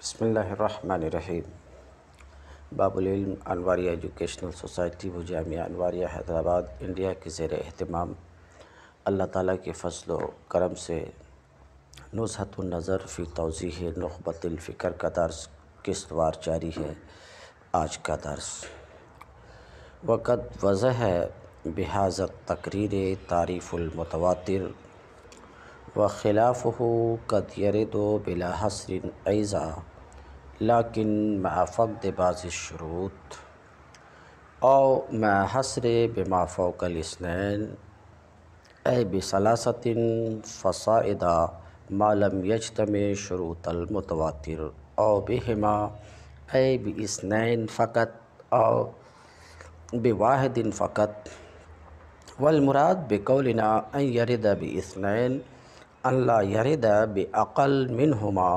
बसमीम Babul Anwaria educational society भुजामिया Anwaria Hyderabad India के ज़ेर अहतमाम अल्लाह ताला के फसल करम से नज़र फ़ी तोज़ी नखबतफ़िक्र का दर्स किस्तवार जारी है आज का दर्स वक़्त वजह है बिहाज़त तकरीर तारीफ़ुलमतवा وخلافه قد يرد بلا حصر أيضا لكن مع فقد بعض الشروط أو مع حصر بما فوق الاثنين أي بثلاثة فصائدا ما لم يجتمع شروط المتواتر أو بهما أي باثنين فقط أو بواحد فقط والمراد بقولنا أن يرد باثنين अल्ला यरद बक़ल मिन हुमा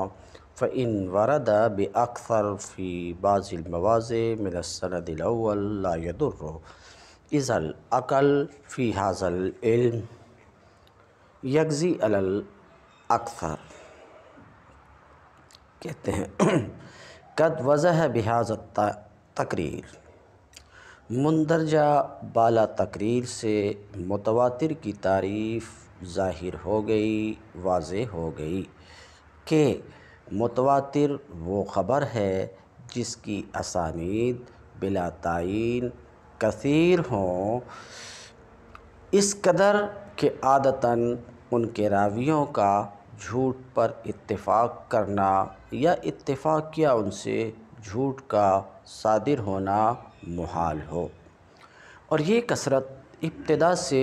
फ़िन वरद बक्सर फ़ी बाज़िल मवाज़ मिनसनदिलवल्लादुर इज़ल अक़ल फ़ी हाजल इल्म यकजी अल अक्सर कहते हैं कद वजह बिहाज़त तकरीर मंदरजा बाला तकरीर से मुतवातिर की तारीफ़ ज़ाहिर हो गई वाज हो गई कि मुतवातिर वो ख़बर है जिसकी असानीद बिला कसर कसीर हों इस कदर के आदतन उनके रावियों का झूठ पर इत्तेफाक करना या इत्तेफाक किया उनसे झूठ का सादिर होना मुहाल हो और ये कसरत इब्तदा से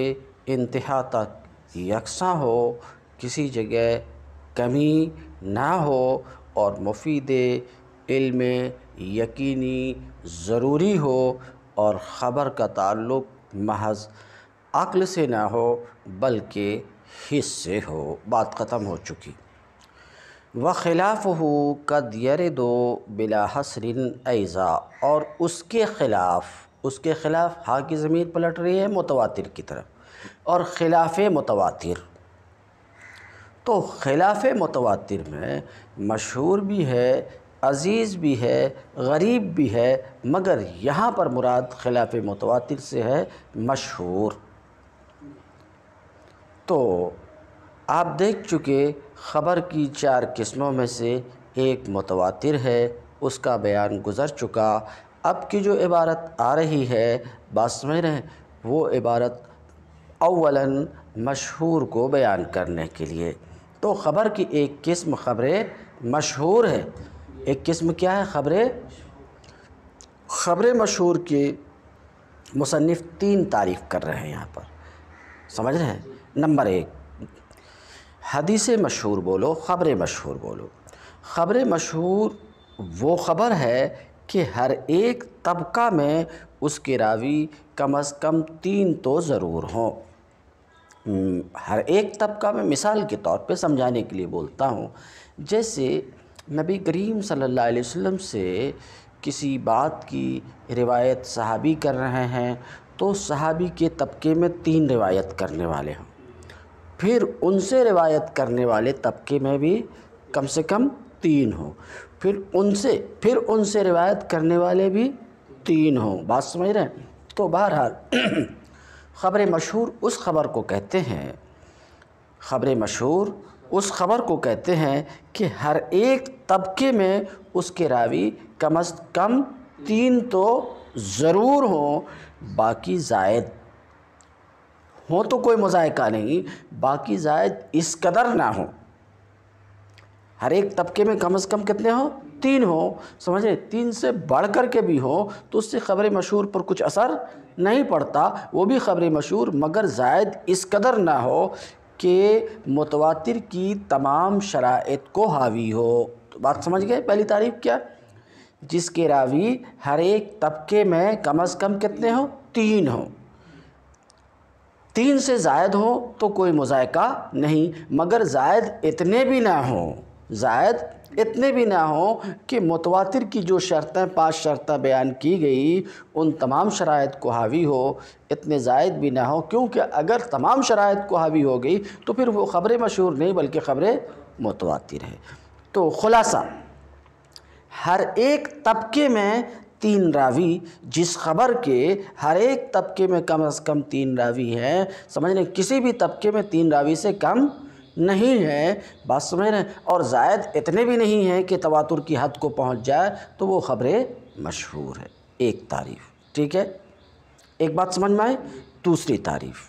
इंतहा तक यकसा हो किसी जगह कमी ना हो और मुफीद इल्म यकीनी ज़रूरी हो और ख़बर का ताल्लुक़ महज अक्ल से ना हो बल्कि हिस से हो बात ख़त्म हो चुकी व खिलाफ हो कद यर दो बिला हसरिन ऐज़ा और उसके ख़िलाफ़ उसके ख़िलाफ़ हाँ की ज़मीर पलट रही है मुतवातिर की तरफ और खिलाफ मतवातिर तो खिलाफ मतवातिर में मशहूर भी है अज़ीज़ भी है गरीब भी है मगर यहाँ पर मुराद खिलाफ मतवातिर से है मशहूर तो आप देख चुके ख़बर की चार किस्मों में से एक मतवातिर है उसका बयान गुज़र चुका अब की जो इबारत आ रही है बास में रहें वो इबारत अवला मशहूर को बयान करने के लिए तो ख़बर की एक किस्म ख़बरें मशहूर है एक किस्म क्या है ख़बरें ख़बरें मशहूर की मुसनफ़ तीन तारीफ़ कर रहे हैं यहाँ पर समझ रहे हैं नंबर एक हदीस मशहूर बोलो ख़बरें मशहूर बोलो ख़बरें मशहूर वो ख़बर है कि हर एक तबका में उसके रावी कम अज़ कम तीन तो ज़रूर हों हम्म, हर एक तबका में मिसाल के तौर पे समझाने के लिए बोलता हूँ जैसे नबी करीम सल्लल्लाहु अलैहि वसल्लम से किसी बात की रिवायत सहाबी कर रहे हैं तो सहाबी के तबके में तीन रिवायत करने वाले हों फिर उनसे रिवायत करने वाले तबके में भी कम से कम तीन हों फिर उनसे फिर उनसे रिवायत करने वाले भी तीन हों बात समझ रहे हैं तो बहरहाल ख़बर मशहूर उस ख़बर को कहते हैं ख़बर मशहूर उस ख़बर को कहते हैं कि हर एक तबके में उसके रावी कम अज़ कम तीन तो ज़रूर हों बाकी जायद हो तो कोई मज़ायका नहीं बाकी जायद इस कदर ना हो हर एक तबके में कम अज़ कम कितने हों तीन हो समझ रहे तीन से बढ़ कर के भी हो तो उससे ख़बर मशहूर पर कुछ असर नहीं पड़ता वो भी ख़बर मशहूर मगर जायद इस कदर ना हो कि मुतवातिर की तमाम शरात को हावी हो तो बात समझ गए पहली तारीफ क्या जिसके रावी हर एक तबके में कम अज़ कम कितने हो तीन हो तीन से जायद हो तो कोई मुजायका नहीं मगर जायद इतने भी ना हो जायद इतने भी ना हो कि मुतवातिर की जो शर्तें पाँच शर्तें बयान की गई उन तमाम शराइ को हावी हो इतने जायद भी ना हो क्योंकि अगर तमाम शराइ को हावी हो गई तो फिर वो ख़बरें मशहूर नहीं बल्कि ख़बरें मुतवातिर है तो ख़ुलासा हर एक तबके में तीन रावी जिस खबर के हर एक तबके में कम अज़ कम तीन रावी हैं समझ लें किसी भी तबके में तीन रावी से कम नहीं है बात समझ रहे हैं और ज़ायद इतने भी नहीं हैं कि तवातुर की हद को पहुंच जाए तो वो ख़बरें मशहूर है एक तारीफ़ ठीक है एक बात समझ में आए दूसरी तारीफ़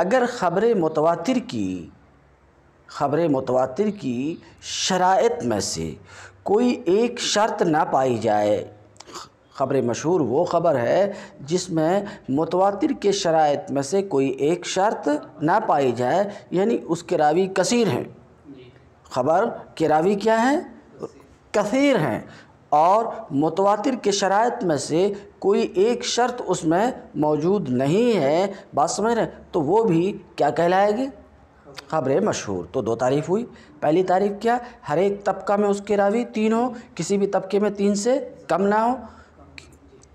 अगर ख़बरें मतवातिर की ख़बरें मतवातिर की शराइत में से कोई एक शर्त ना पाई जाए ख़बर मशहूर वो ख़बर है जिसमें मुतवातिर के शरात में से कोई एक शर्त ना पाई जाए यानी उसके रावी कसीर हैं ख़बर के रावी क्या हैं कसीर हैं और मुतवातिर के शरात में से कोई एक शर्त उसमें मौजूद नहीं है बात समझ रहे तो वो भी क्या कहलाएगी खबरें मशहूर तो दो तारीफ़ हुई पहली तारीफ़ क्या हर एक तबका में उसके रावी तीन हो किसी भी तबके में तीन से कम ना हो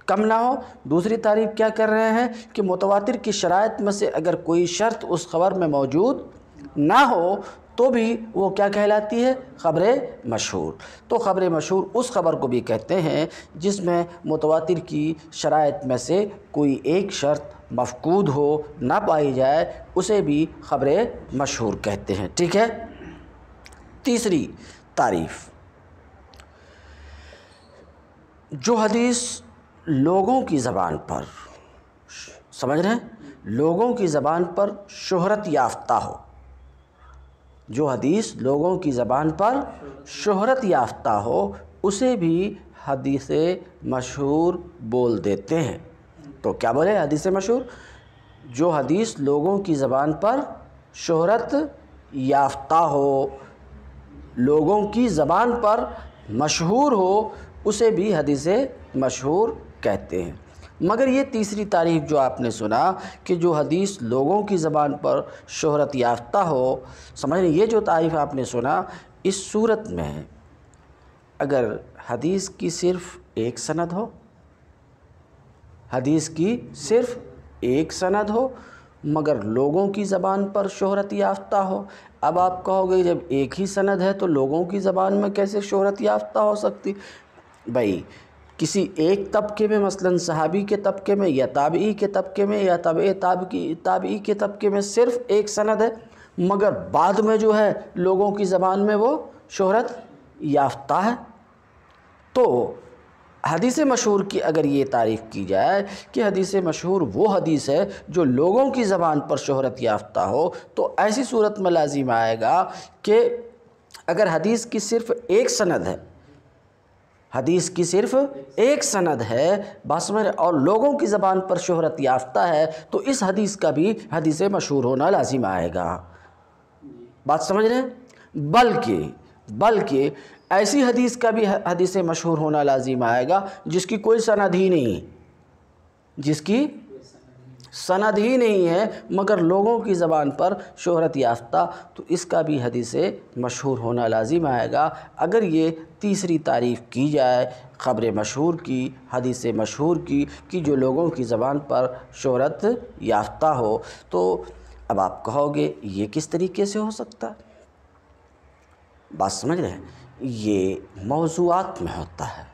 कम ना हो दूसरी तारीफ क्या कर रहे हैं कि मुतवातिर की शरात में से अगर कोई शर्त उस खबर में मौजूद ना हो तो भी वो क्या कहलाती है ख़बर मशहूर तो ख़बर मशहूर उस ख़बर को भी कहते हैं जिसमें मुतवातिर की शरात में से कोई एक शर्त मफकूद हो ना पाई जाए उसे भी ख़बर मशहूर कहते हैं ठीक है तीसरी तारीफ़ जो हदीस लोगों की ज़बान पर समझ रहे हैं लोगों की ज़बान पर शोहरत याफ्ता हो जो हदीस लोगों की ज़बान पर शोहरत याफ्ता हो उसे भी हदीस मशहूर बोल देते हैं तो क्या बोले हदीस मशहूर जो हदीस लोगों की ज़बान पर शोहरत याफ्ता हो लोगों की ज़बान पर मशहूर हो उसे भी हदीस मशहूर कहते हैं मगर ये तीसरी तारीफ जो आपने सुना कि जो हदीस लोगों की ज़बान पर शहरत याफ्ता हो समझ लें ये जो तारीफ आपने सुना इस सूरत में अगर हदीस की सिर्फ़ एक सनद हो हदीस की सिर्फ़ एक सनद हो मगर लोगों की ज़बान पर शहरत याफ्ता हो अब आप कहोगे जब एक ही सनद है तो लोगों की ज़बान में कैसे शहरत याफ्ता हो सकती भाई किसी एक तबके में मसलन सहाबी के तबके में या ताबी के तबके में या तब ताब की ताबी के तबके में सिर्फ़ एक सनद है मगर बाद में जो है लोगों की ज़बान में वो शहरत याफ्ता है तो हदीस मशहूर की अगर ये तारीफ़ की जाए कि हदीस मशहूर वो हदीस है जो लोगों की ज़बान पर शहरत याफ्ता हो तो ऐसी सूरत में लाजिम आएगा कि अगर हदीस की सिर्फ़ एक सनद है हदीस की सिर्फ एक सनद है बस और लोगों की ज़बान पर शहरत याफ्ता है तो इस हदीस का भी हदीस मशहूर होना लाजिम आएगा बात समझ रहे हैं बल्कि बल्कि ऐसी हदीस का भी हदीस मशहूर होना लाजिम आएगा जिसकी कोई सनद ही नहीं जिसकी सनद ही नहीं है मगर लोगों की ज़बान पर शहरत याफ्ता तो इसका भी हदीस मशहूर होना लाजिम आएगा अगर ये तीसरी तारीफ़ की जाए ख़बर मशहूर की हदीस मशहूर की कि जो लोगों की ज़बान पर शहरत याफ्ता हो तो अब आप कहोगे ये किस तरीके से हो सकता है बात समझ रहे हैं ये मौजूद में होता है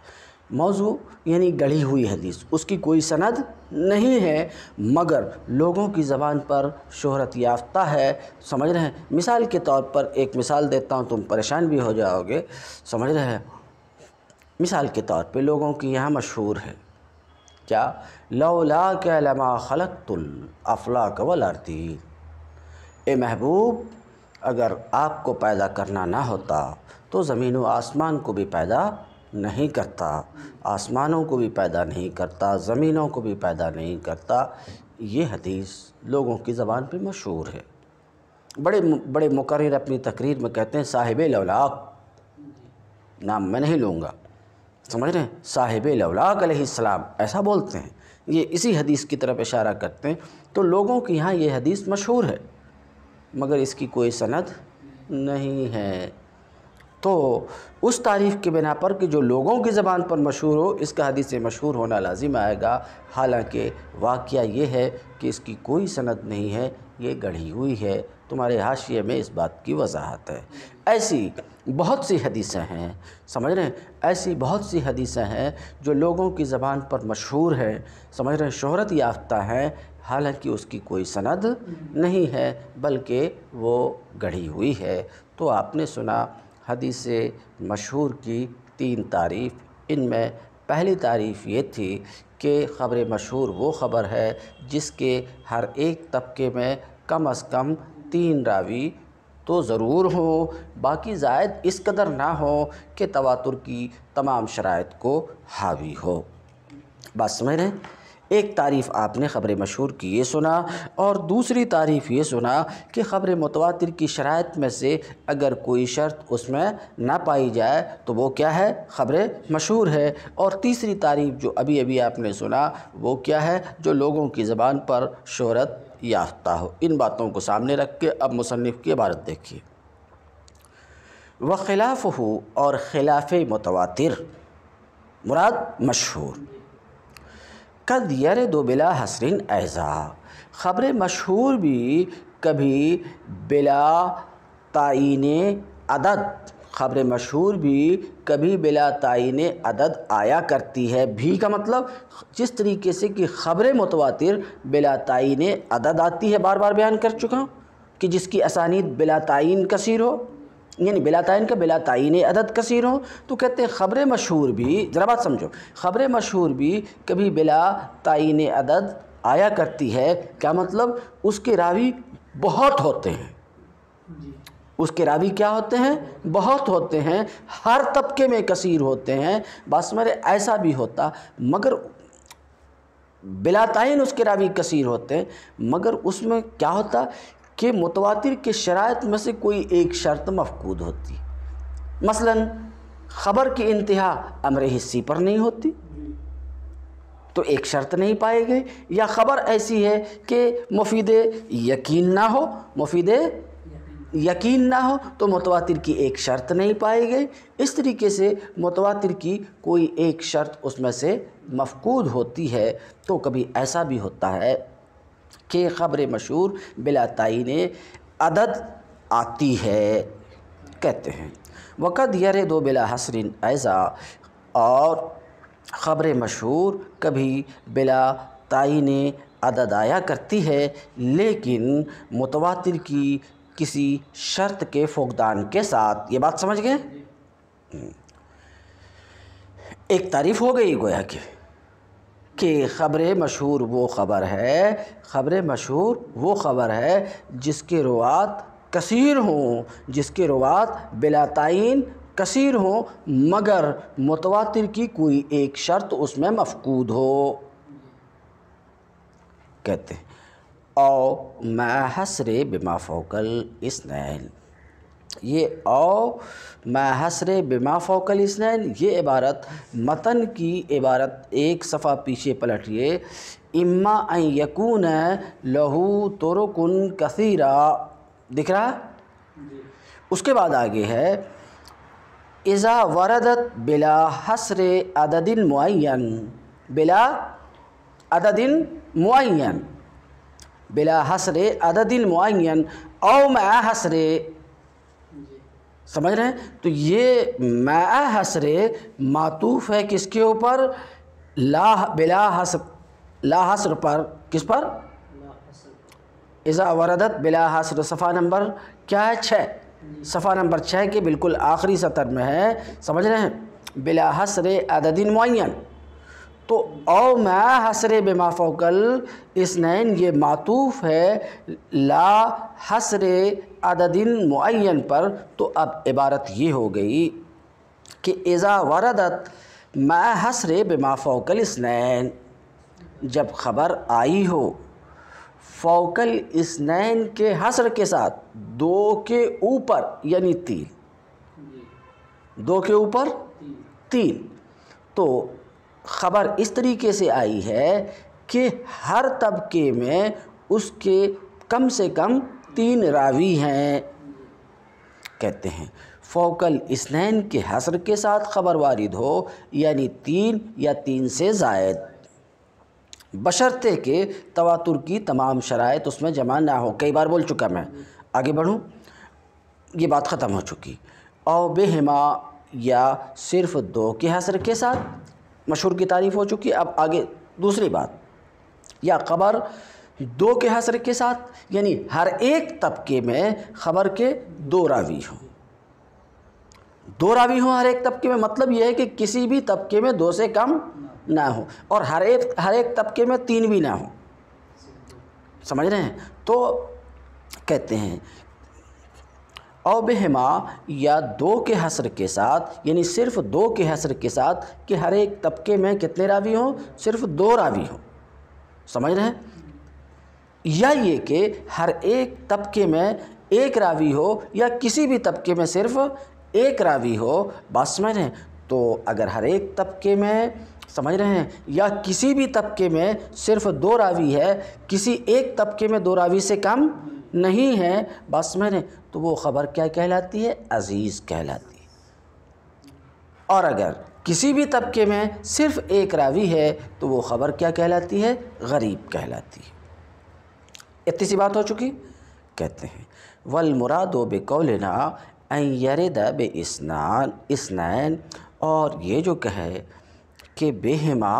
मौजू यानी गढ़ी हुई हदीस उसकी कोई सनद नहीं है मगर लोगों की ज़बान पर शोहरत याफ्ता है समझ रहे हैं मिसाल के तौर पर एक मिसाल देता हूँ तुम परेशान भी हो जाओगे समझ रहे हैं मिसाल के तौर पे लोगों की यहाँ मशहूर है क्या लौला के लमा खलक तुल अफला कवल अरती ए महबूब अगर आपको पैदा करना ना होता तो ज़मीन व आसमान को भी पैदा नहीं करता आसमानों को भी पैदा नहीं करता ज़मीनों को भी पैदा नहीं करता ये हदीस लोगों की ज़बान पर मशहूर है बड़े बड़े मुकर अपनी तकरीर में कहते हैं साहिब लौलाक नाम मैं नहीं लूँगा समझ रहे हैं साहिब लौलाक अलैहिस्सलाम ऐसा बोलते हैं ये इसी हदीस की तरफ इशारा करते हैं तो लोगों के यहाँ ये हदीस मशहूर है मगर इसकी कोई सनद नहीं है तो उस तारीफ़ के बिना पर कि जो लोगों की ज़बान पर मशहूर हो इसका हदीस मशहूर होना लाजिम आएगा हालांकि वाक़ ये है कि इसकी कोई सनद नहीं है ये गढ़ी हुई है तुम्हारे हाशिए में इस बात की वजाहत है ऐसी बहुत सी हदीसें हैं समझ रहे हैं ऐसी बहुत सी हदीसें हैं जो लोगों की ज़बान पर मशहूर हैं समझ रहे हैं शहरत याफ्ता हैं हालांकि उसकी कोई सनद नहीं है बल्कि वो गढ़ी हुई है तो आपने सुना हदीस मशहूर की तीन तारीफ़ इनमें पहली तारीफ़ ये थी कि ख़बर मशहूर वो ख़बर है जिसके हर एक तबके में कम अज़ कम तीन रावी तो ज़रूर हो बाकी जायद इस कदर ना हो कि तवातुर की तमाम शरात को हावी हो बस मैंने एक तारीफ़ आपने ख़बर मशहूर की ये सुना और दूसरी तारीफ़ ये सुना कि ख़बर मुतवातिर की शरात में से अगर कोई शर्त उसमें ना पाई जाए तो वो क्या है ख़बर मशहूर है और तीसरी तारीफ़ जो अभी अभी आपने सुना वो क्या है जो लोगों की ज़बान पर शहरत याफ्ता हो इन बातों को सामने रख के अब मुसनफ़ की इबारत देखिए व खिलाफ हो और खिलाफ मुतवा मुराद मशहूर कद यर दो बिला हसरिन एजा ख़बर मशहूर भी कभी बिला तयन अदद ख़बर मशहूर भी कभी बिला तयन अदद आया करती है भी का मतलब जिस तरीके से कि ख़बर मतवातिर बिला तयन अदद आती है बार बार बयान कर चुका हूँ कि जिसकी असानी बिला तयन कसर हो यानी बिला तयन का बिला तयन अदद कसर हों तो कहते हैं ख़बरें मशहूर भी ज़रा बात समझो ख़बरें मशहूर भी कभी बिला तयन अदद आया करती है क्या मतलब उसके रावी बहुत होते हैं उसके रावी क्या होते हैं बहुत होते हैं हर तबके में कसर होते हैं बस मेरे ऐसा भी होता मगर बिलाताइन उसके रावी कसर होते हैं मगर उसमें क्या होता कि मुतवातिर के शरात में से कोई एक शर्त मफकूद होती मसलन ख़बर की इंतहा अमर हिस्सी पर नहीं होती तो एक शर्त नहीं पाए गए या ख़बर ऐसी है कि मुफीद यकीन ना हो मुफीद यकीन ना हो तो मुतवातिर की एक शर्त नहीं पाई गई इस तरीके से मुतवातिर की कोई एक शर्त उसमें से मफकूद होती है तो कभी ऐसा भी होता है के ख़बर मशहूर बिला तयन अदद आती है कहते हैं वक़द यर दो बिला हसरिन ऐज़ा और ख़बर मशहूर कभी बिला तयन अदद आया करती है लेकिन मुतवातिर की किसी शर्त के फोकदान के साथ ये बात समझ गए हम्म। एक तारीफ़ हो गई गोया की कि ख़बर मशहूर वो ख़बर है ख़बर मशहूर वो ख़बर है जिसके रवात कसीर हों जिसके रवात बिलातन कसीर हों मगर मुतवातिर की कोई एक शर्त उसमें मफकूद हो कहते हैं और मैं हसरे बिमा फ़ोकल इस नैल ये औ हसरे बेमा फ़ोकल इसनैन ये इबारत मतन की इबारत एक सफ़ा पीछे पलटिए इम्मा यकून लहू तुरकुन कसीरा दिख रहा उसके बाद आगे है इज़ा वरदत बिला हसर अददिन मुन बिला अददिन मुन बिला हसर अददिन मुन औ हसर समझ रहे हैं तो ये मै हसरे मातूफ़ है किसके ऊपर ला बिला हस ला हसर पर किस पर इज़ा वरदत बिला हसर सफ़ा नंबर क्या है छः सफ़ा नंबर छः के बिल्कुल आखिरी सतर में है समझ रहे हैं बिला हसर अददिन मुन तो औ मैं हसर फ़ोकल इसनैन ये मातूफ़ है ला हसर अददिन मुन पर तो अब इबारत ये हो गई कि एज़ा वरदत मा हसर फ़ोकल इसनैन जब खबर आई हो फोकल इसनैन के हसर के साथ दो के ऊपर यानी तीन दो के ऊपर तीन तो खबर इस तरीके से आई है कि हर तबके में उसके कम से कम तीन रावी हैं कहते हैं फ़ोकल इसनैन के हसर के साथ खबर वारिद हो यानी तीन या तीन से जायद बशर्ते के तवातुर की तमाम शराय उसमें जमा ना हो कई बार बोल चुका मैं आगे बढ़ूँ ये बात ख़त्म हो चुकी और बेहमा या सिर्फ दो के हसर के साथ मशहूर की तारीफ़ हो चुकी अब आगे दूसरी बात या खबर दो के हसर के साथ यानी हर एक तबके में खबर के दो रावी हों दो रावी हों हर एक तबके में मतलब यह है कि किसी भी तबके में दो से कम ना हो और हर एक हर एक तबके में तीन भी ना हो समझ रहे हैं तो कहते हैं अवबहमा या दो के हसर के साथ यानी सिर्फ दो के हसर के साथ कि हर एक तबके में कितने रावी हों सिर्फ दो रावी हों समझ रहे या ये कि हर एक तबके में एक रावी हो या किसी भी तबके में सिर्फ एक रावी हो बात समझ रहे हैं तो अगर हर एक तबके में समझ रहे हैं या किसी भी तबके में सिर्फ दो रावी है किसी एक तबके में दो रावी से कम नहीं है बस मैंने तो वो ख़बर क्या कहलाती है अज़ीज़ कहलाती है और अगर किसी भी तबके में सिर्फ एक रावी है तो वो ख़बर क्या कहलाती है गरीब कहलाती है इतनी सी बात हो चुकी कहते हैं वल मुरादो बे कौलना यरेद बे इसनान इसनैन और ये जो कहे कि बेहमा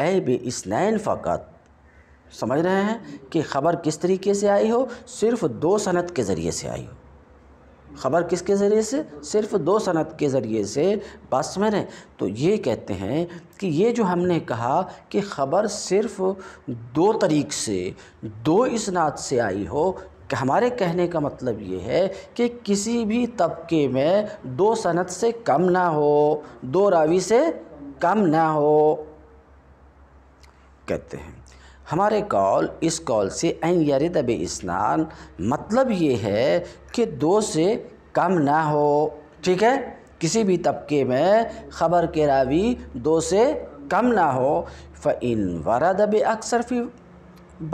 ए बे इसनैन फ़कत समझ रहे हैं कि ख़बर किस तरीके से आई हो सिर्फ दो सनत के ज़रिए से आई हो ख़बर किसके ज़रिए से सिर्फ दो सनत के ज़रिए से बात समझ रहे तो ये कहते हैं कि ये जो हमने कहा कि ख़बर सिर्फ दो तरीक़ से दो इसनात से आई हो कि हमारे कहने का मतलब ये है कि किसी भी तबके में दो सनत से कम ना हो दो रावी से कम ना हो कहते हैं हमारे कॉल इस कॉल से ऐन यार तब स्नान मतलब ये है कि दो से कम ना हो ठीक है किसी भी तबके में ख़बर के रावी दो से कम ना हो फ़िन वरा दब अक्सर फी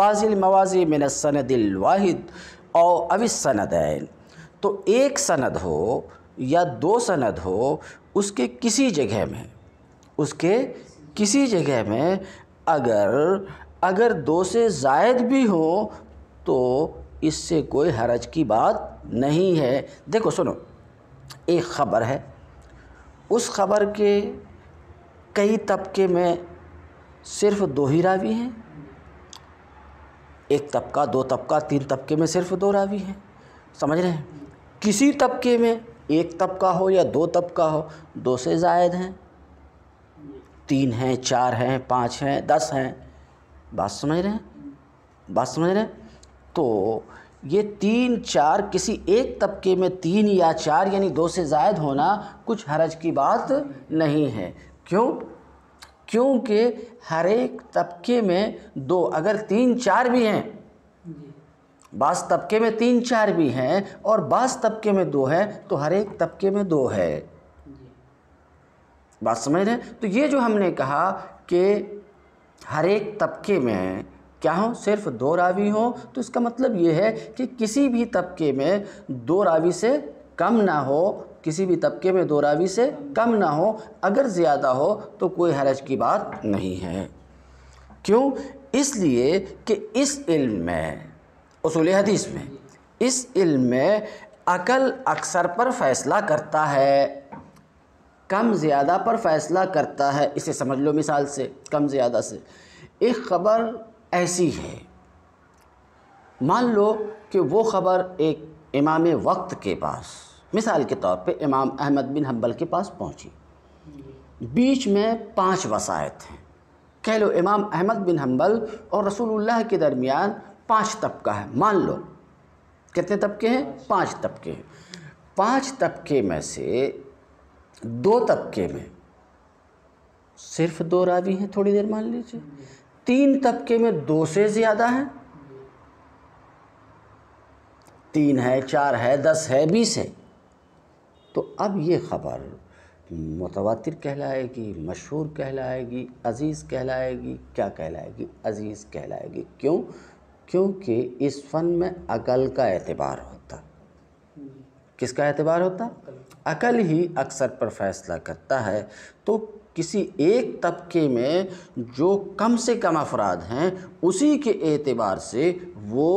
बाजिल मवाजी मिन सनदिल वाहिद और अविस सनद तो एक सनद हो या दो सनद हो उसके किसी जगह में उसके किसी जगह में अगर अगर दो से जायद भी हो तो इससे कोई हरज की बात नहीं है देखो सुनो एक ख़बर है उस ख़बर के कई तबके में सिर्फ दो ही रावी हैं एक तबका दो तबका तीन तबके में सिर्फ दो रावी हैं समझ रहे हैं किसी तबके में एक तबका हो या दो तबका हो दो से जायद हैं तीन हैं चार हैं पाँच हैं दस हैं बात समझ रहे हैं बात समझ रहे हैं तो ये तीन चार किसी एक तबके में तीन या चार यानी दो से जायद होना कुछ हरज की बात नहीं है क्यों क्योंकि हर एक तबके में दो अगर तीन चार भी हैं बास तबके में तीन चार भी हैं और बास तबके में दो हैं तो हर एक तबके में दो है बात समझ रहे हैं तो ये जो हमने कहा कि हर एक तबके में क्या हो सिर्फ दो रावी हो तो इसका मतलब ये है कि किसी भी तबके में दो रावी से कम ना हो किसी भी तबके में दो रावी से कम ना हो अगर ज़्यादा हो तो कोई हरज की बात नहीं है क्यों इसलिए कि इस इल्म में उसूल हदीस में इस इल्म में अकल अक्सर पर फैसला करता है कम ज़्यादा पर फैसला करता है इसे समझ लो मिसाल से कम ज़्यादा से एक ख़बर ऐसी है मान लो कि वो ख़बर एक इमाम वक्त के पास मिसाल के तौर पे इमाम अहमद बिन हम्बल के पास पहुंची बीच में पांच वसायत हैं कह लो इमाम अहमद बिन हम्बल और रसूलुल्लाह के दरमियान पांच तबका है मान लो कितने तबके हैं पांच तबके हैं पांच तबके में से दो तबके में सिर्फ दो रावी हैं थोड़ी देर मान लीजिए तीन तबके में दो से ज़्यादा हैं तीन है चार है दस है बीस है तो अब ये ख़बर मुतवातिर कहलाएगी मशहूर कहलाएगी अज़ीज़ कहलाएगी क्या कहलाएगी अज़ीज़ कहलाएगी क्यों क्योंकि इस फ़न में अकल का एतबार होता किसका एतबार होता अकल ही अक्सर पर फैसला करता है तो किसी एक तबके में जो कम से कम अफराद हैं उसी के एतबार से वो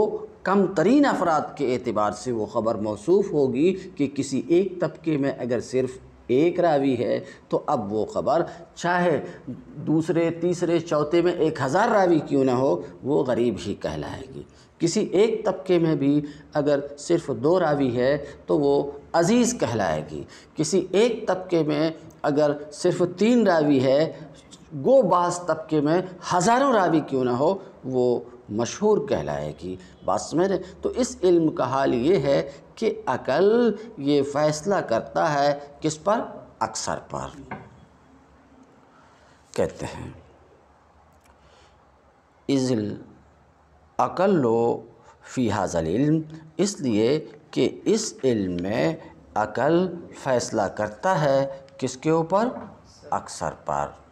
कम तरीन अफराद के एतबार से वो ख़बर मौसू होगी कि किसी एक तबके में अगर सिर्फ़ एक रावी है तो अब वो ख़बर चाहे दूसरे तीसरे चौथे में एक हज़ार रावी क्यों ना हो वो गरीब ही कहलाएगी किसी एक तबके में भी अगर सिर्फ दो रावी है तो वो अज़ीज़ कहलाएगी किसी एक तबके में अगर सिर्फ तीन रावी है गो बास तबके में हज़ारों रावी क्यों ना हो वो मशहूर कहलाएगी बात समझ रहे तो इस इल्म का हाल ये है कि अकल ये फ़ैसला करता है किस पर अक्सर पर कहते हैं इज़ल अकल लो फ़िहाज़ल इल्म इसलिए कि इस इल्म में अकल फ़ैसला करता है किसके ऊपर अक्सर पर